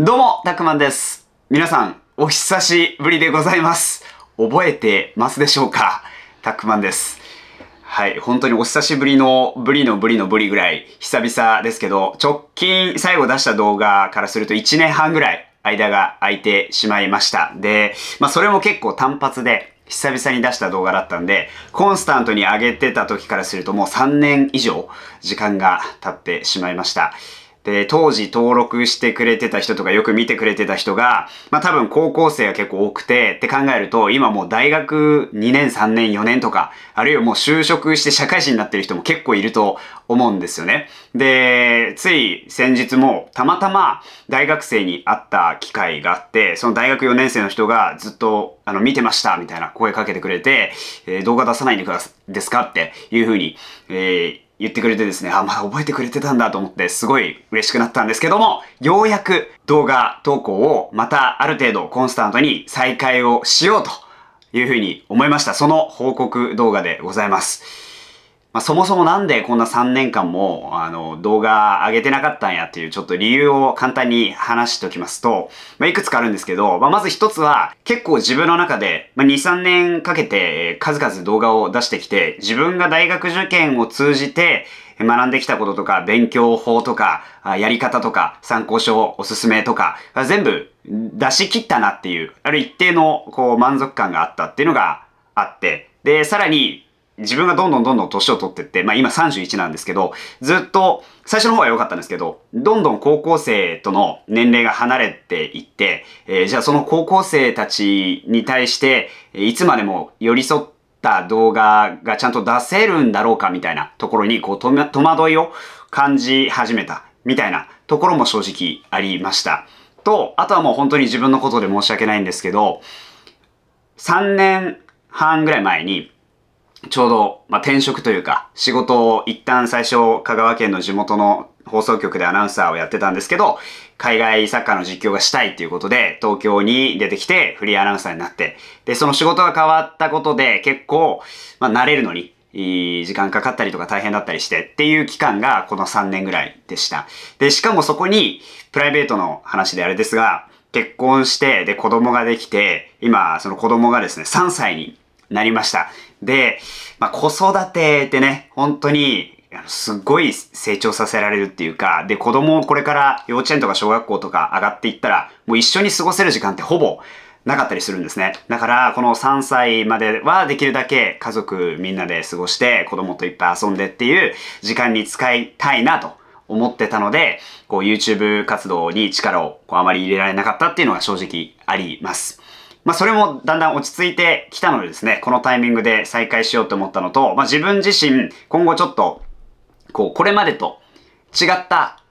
どうも、たくまんです。皆さん、お久しぶりでございます。覚えてますでしょうかたくまんです。はい、本当にお久しぶりのぶりのぶりのぶりぐらい、久々ですけど、直近最後出した動画からすると1年半ぐらい間が空いてしまいました。で、まあそれも結構単発で、久々に出した動画だったんで、コンスタントに上げてた時からするともう3年以上時間が経ってしまいました。で、当時登録してくれてた人とかよく見てくれてた人が、まあ多分高校生が結構多くてって考えると、今もう大学2年、3年、4年とか、あるいはもう就職して社会人になってる人も結構いると思うんですよね。で、つい先日もたまたま大学生に会った機会があって、その大学4年生の人がずっとあの見てましたみたいな声かけてくれて、えー、動画出さないでくださですかっていうふうに、えー言ってくれてですね、あ、まだ覚えてくれてたんだと思ってすごい嬉しくなったんですけども、ようやく動画投稿をまたある程度コンスタントに再開をしようというふうに思いました。その報告動画でございます。まあ、そもそもなんでこんな3年間もあの動画上げてなかったんやっていうちょっと理由を簡単に話しておきますと、まあ、いくつかあるんですけど、まあ、まず一つは結構自分の中で、ま2、3年かけて数々動画を出してきて自分が大学受験を通じて学んできたこととか、勉強法とか、やり方とか、参考書おすすめとか、全部出し切ったなっていう、ある一定のこう満足感があったっていうのがあって、で、さらに、自分がどんどんどんどん年を取ってって、まあ今31なんですけど、ずっと、最初の方は良かったんですけど、どんどん高校生との年齢が離れていって、えー、じゃあその高校生たちに対して、いつまでも寄り添った動画がちゃんと出せるんだろうかみたいなところに、こう、戸惑いを感じ始めた、みたいなところも正直ありました。と、あとはもう本当に自分のことで申し訳ないんですけど、3年半ぐらい前に、ちょうど、まあ、転職というか、仕事を一旦最初、香川県の地元の放送局でアナウンサーをやってたんですけど、海外サッカーの実況がしたいっていうことで、東京に出てきて、フリーアナウンサーになって、で、その仕事が変わったことで、結構、まあ、慣れるのに、時間かかったりとか大変だったりしてっていう期間がこの3年ぐらいでした。で、しかもそこにプライベートの話であれですが、結婚して、で、子供ができて、今、その子供がですね、3歳になりました。で、まあ、子育てってね、本当に、すっごい成長させられるっていうか、で、子供をこれから幼稚園とか小学校とか上がっていったら、もう一緒に過ごせる時間ってほぼなかったりするんですね。だから、この3歳まではできるだけ家族みんなで過ごして、子供といっぱい遊んでっていう時間に使いたいなと思ってたので、こう YouTube 活動に力をこうあまり入れられなかったっていうのが正直あります。まあ、それもだんだん落ち着いてきたのでですね、このタイミングで再開しようと思ったのと、まあ、自分自身、今後ちょっと、こう、これまでと違った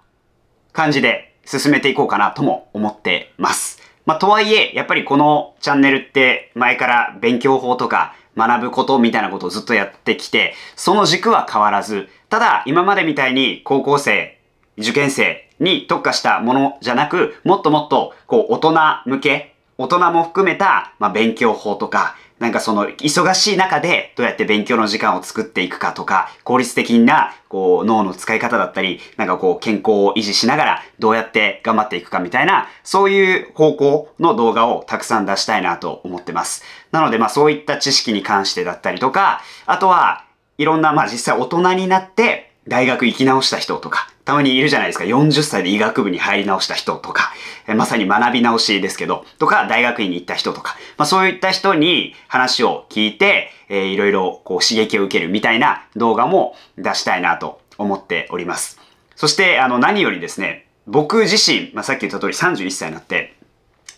感じで進めていこうかなとも思ってます。まあ、とはいえ、やっぱりこのチャンネルって前から勉強法とか学ぶことみたいなことをずっとやってきて、その軸は変わらず、ただ今までみたいに高校生、受験生に特化したものじゃなく、もっともっとこう大人向け大人も含めた、まあ、勉強法とか、なんかその、忙しい中でどうやって勉強の時間を作っていくかとか、効率的な、こう、脳の使い方だったり、なんかこう、健康を維持しながら、どうやって頑張っていくかみたいな、そういう方向の動画をたくさん出したいなと思ってます。なので、まあそういった知識に関してだったりとか、あとは、いろんな、まあ実際大人になって、大学行き直した人とか、たまにいるじゃないですか。40歳で医学部に入り直した人とか、まさに学び直しですけど、とか、大学院に行った人とか、まあそういった人に話を聞いて、えー、いろいろこう刺激を受けるみたいな動画も出したいなと思っております。そして、あの、何よりですね、僕自身、まあさっき言った通り31歳になって、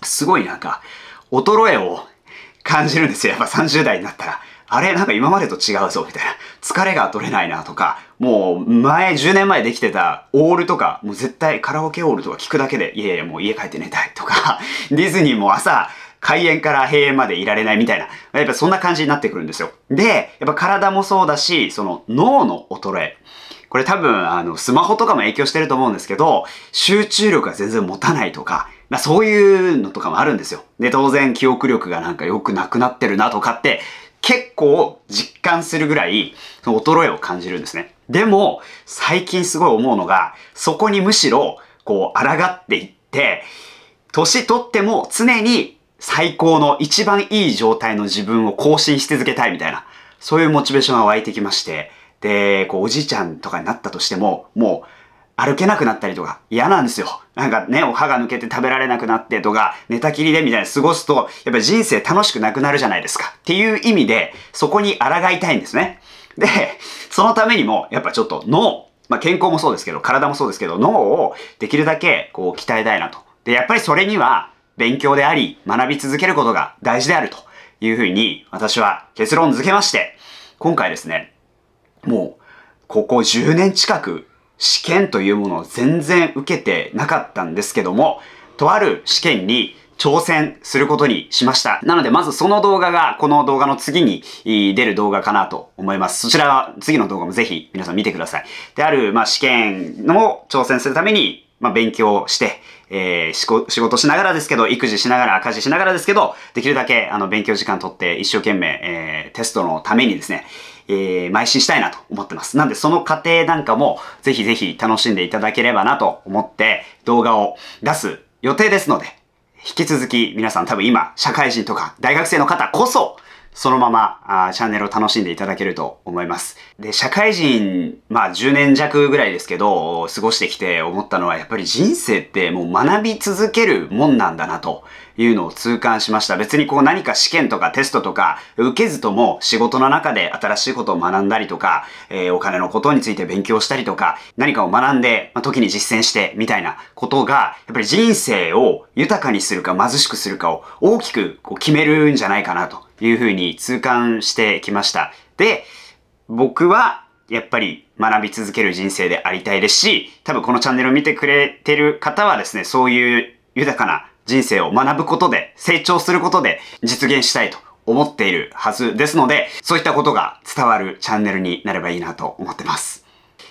すごいなんか、衰えを感じるんですよ。やっぱ30代になったら。あれなんか今までと違うぞ、みたいな。疲れが取れないな、とか、もう前、10年前できてたオールとか、もう絶対カラオケオールとか聞くだけで、いやいやもう家帰って寝たいとか、ディズニーも朝、開園から閉園までいられないみたいな。やっぱそんな感じになってくるんですよ。で、やっぱ体もそうだし、その脳の衰え。これ多分、あの、スマホとかも影響してると思うんですけど、集中力が全然持たないとか、まあ、そういうのとかもあるんですよ。で、当然記憶力がなんか良くなくなってるなとかって、結構実感するぐらい、その衰えを感じるんですね。でも、最近すごい思うのが、そこにむしろ、こう、抗っていって、年取っても常に最高の一番いい状態の自分を更新し続けたいみたいな、そういうモチベーションが湧いてきまして、で、こう、おじいちゃんとかになったとしても、もう、歩けなくなったりとか嫌なんですよ。なんかね、お歯が抜けて食べられなくなってとか、寝たきりでみたいに過ごすと、やっぱり人生楽しくなくなるじゃないですか。っていう意味で、そこに抗いたいんですね。で、そのためにも、やっぱちょっと脳、まあ、健康もそうですけど、体もそうですけど、脳をできるだけこう鍛えたいなと。で、やっぱりそれには、勉強であり、学び続けることが大事であるというふうに、私は結論付けまして、今回ですね、もう、ここ10年近く試験というものを全然受けてなかったんですけども、とある試験に挑戦することにしました。なので、まずその動画が、この動画の次に出る動画かなと思います。そちらは、次の動画もぜひ皆さん見てください。で、ある、まあ、試験の挑戦するために、まあ、勉強して、えー、仕事しながらですけど、育児しながら、家事しながらですけど、できるだけ、あの、勉強時間とって、一生懸命、えー、テストのためにですね、えー、邁進したいなと思ってます。なんでその過程なんかもぜひぜひ楽しんでいただければなと思って動画を出す予定ですので、引き続き皆さん多分今、社会人とか大学生の方こそそのままあチャンネルを楽しんでいただけると思います。で、社会人、まあ10年弱ぐらいですけど、過ごしてきて思ったのは、やっぱり人生ってもう学び続けるもんなんだなというのを痛感しました。別にこう何か試験とかテストとか受けずとも仕事の中で新しいことを学んだりとか、えー、お金のことについて勉強したりとか、何かを学んで、まあ、時に実践してみたいなことが、やっぱり人生を豊かにするか貧しくするかを大きくこう決めるんじゃないかなというふうに痛感してきました。で、僕はやっぱり学び続ける人生でありたいですし、多分このチャンネルを見てくれてる方はですね、そういう豊かな人生を学ぶことで、成長することで実現したいと思っているはずですので、そういったことが伝わるチャンネルになればいいなと思ってます。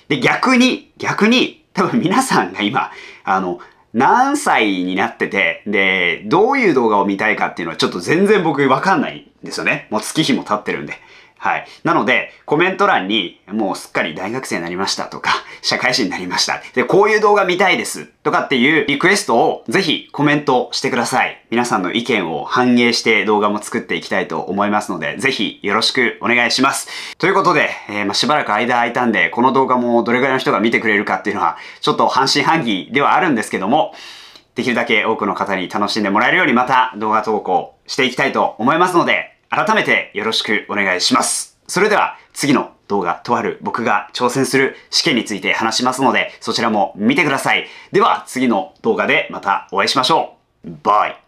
で、逆に、逆に、多分皆さんが今、あの、何歳になってて、で、どういう動画を見たいかっていうのはちょっと全然僕わかんないですよね。もう月日も経ってるんで。はい。なので、コメント欄に、もうすっかり大学生になりましたとか、社会人になりました。で、こういう動画見たいですとかっていうリクエストをぜひコメントしてください。皆さんの意見を反映して動画も作っていきたいと思いますので、ぜひよろしくお願いします。ということで、えー、ましばらく間空いたんで、この動画もどれぐらいの人が見てくれるかっていうのは、ちょっと半信半疑ではあるんですけども、できるだけ多くの方に楽しんでもらえるようにまた動画投稿していきたいと思いますので、改めてよろしくお願いします。それでは次の動画、とある僕が挑戦する試験について話しますので、そちらも見てください。では次の動画でまたお会いしましょう。バイ。